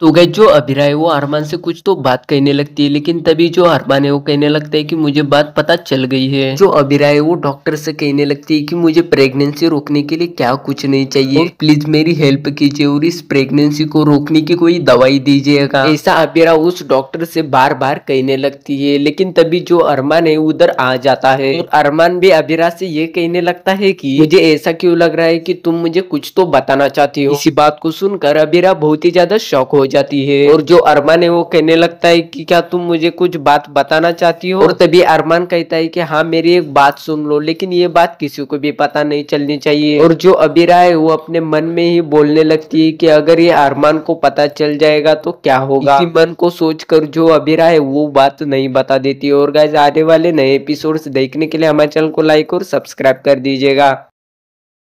तो गए जो अभिरा है वो अरमान से कुछ तो बात कहने लगती है लेकिन तभी जो अरमान है वो कहने लगता है कि मुझे बात पता चल गई है जो अभिरा है वो डॉक्टर से कहने लगती है कि मुझे प्रेगनेंसी रोकने के लिए क्या कुछ नहीं चाहिए प्लीज मेरी हेल्प कीजिए और इस प्रेगनेंसी को रोकने की कोई दवाई दीजिएगा ऐसा अभिरा उस डॉक्टर से बार बार कहने लगती है लेकिन तभी जो अरमान है उधर आ जाता है अरमान भी अभिरा से ये कहने लगता है की मुझे ऐसा क्यों लग रहा है की तुम मुझे कुछ तो बताना चाहती हो इसी बात को सुनकर अभिरा बहुत ही ज्यादा शौक हो जाती है और जो अरमान है वो कहने लगता है कि क्या तुम मुझे कुछ बात बताना चाहती हो और तभी अरमान कहता है कि हाँ मेरी एक बात सुन लो लेकिन ये बात किसी को भी पता नहीं चलनी चाहिए और जो अबीरा है वो अपने मन में ही बोलने लगती है कि अगर ये अरमान को पता चल जाएगा तो क्या होगा इसी मन को सोच कर जो अबीरा है वो बात नहीं बता देती और गाइज आने वाले नए एपिसोड देखने के लिए हमारे चैनल को लाइक और सब्सक्राइब कर दीजिएगा